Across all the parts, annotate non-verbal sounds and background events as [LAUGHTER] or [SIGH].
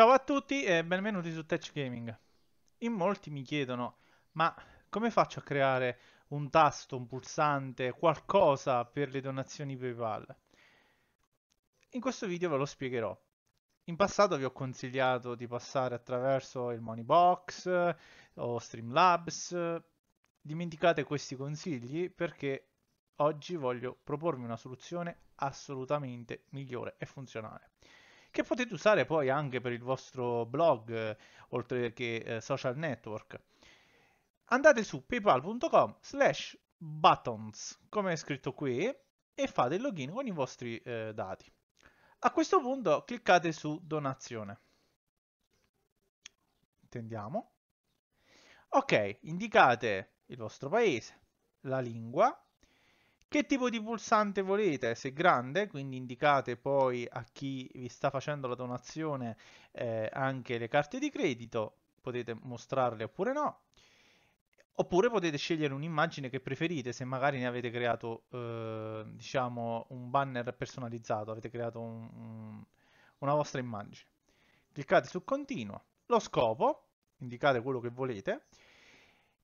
Ciao a tutti e benvenuti su Touch Gaming. In molti mi chiedono, ma come faccio a creare un tasto, un pulsante, qualcosa per le donazioni PayPal? In questo video ve lo spiegherò. In passato vi ho consigliato di passare attraverso il Moneybox eh, o Streamlabs. Dimenticate questi consigli perché oggi voglio propormi una soluzione assolutamente migliore e funzionale che potete usare poi anche per il vostro blog, eh, oltre che eh, social network. Andate su paypal.com slash buttons, come è scritto qui, e fate il login con i vostri eh, dati. A questo punto cliccate su donazione. Intendiamo. Ok, indicate il vostro paese, la lingua, che tipo di pulsante volete? Se grande, quindi indicate poi a chi vi sta facendo la donazione eh, anche le carte di credito, potete mostrarle oppure no. Oppure potete scegliere un'immagine che preferite, se magari ne avete creato, eh, diciamo, un banner personalizzato, avete creato un, un, una vostra immagine. Cliccate su continua. Lo scopo, indicate quello che volete.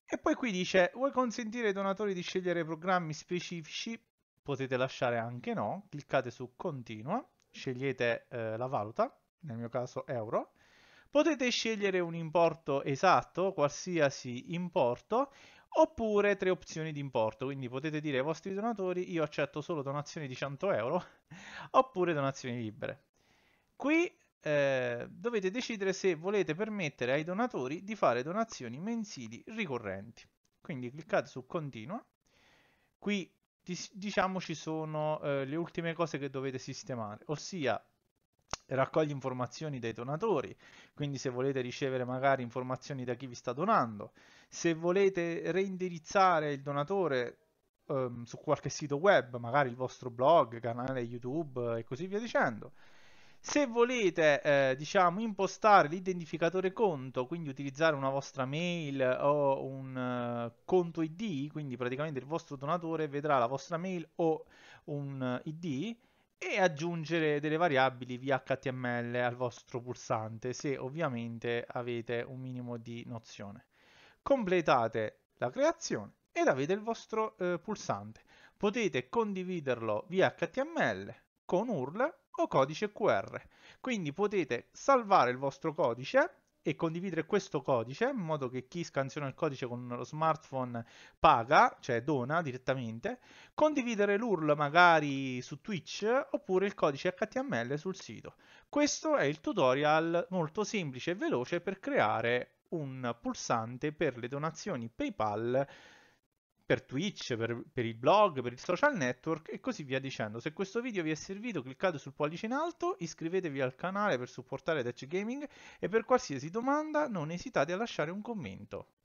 E poi qui dice, vuoi consentire ai donatori di scegliere programmi specifici? Potete lasciare anche no, cliccate su continua, scegliete eh, la valuta, nel mio caso euro, potete scegliere un importo esatto, qualsiasi importo, oppure tre opzioni di importo, quindi potete dire ai vostri donatori io accetto solo donazioni di 100 euro, [LAUGHS] oppure donazioni libere. Qui eh, dovete decidere se volete permettere ai donatori di fare donazioni mensili ricorrenti. Quindi cliccate su continua. Qui diciamo ci sono eh, le ultime cose che dovete sistemare, ossia raccogli informazioni dai donatori, quindi se volete ricevere magari informazioni da chi vi sta donando, se volete reindirizzare il donatore ehm, su qualche sito web, magari il vostro blog, canale YouTube e così via dicendo, se volete, eh, diciamo, impostare l'identificatore conto, quindi utilizzare una vostra mail o un uh, conto ID, quindi praticamente il vostro donatore vedrà la vostra mail o un uh, eh, ID e aggiungere delle variabili via HTML al vostro pulsante, se ovviamente avete un minimo di nozione. Completate la creazione ed avete il vostro uh, pulsante. Potete condividerlo via HTML con URL o codice QR. Quindi potete salvare il vostro codice e condividere questo codice in modo che chi scansiona il codice con lo smartphone paga, cioè dona direttamente, condividere l'URL magari su Twitch oppure il codice HTML sul sito. Questo è il tutorial molto semplice e veloce per creare un pulsante per le donazioni PayPal per Twitch, per, per, il blog, per il social network e così via dicendo. Se questo video vi è servito cliccate sul pollice in alto, iscrivetevi al canale per supportare Touch Gaming e per qualsiasi domanda non esitate a lasciare un commento.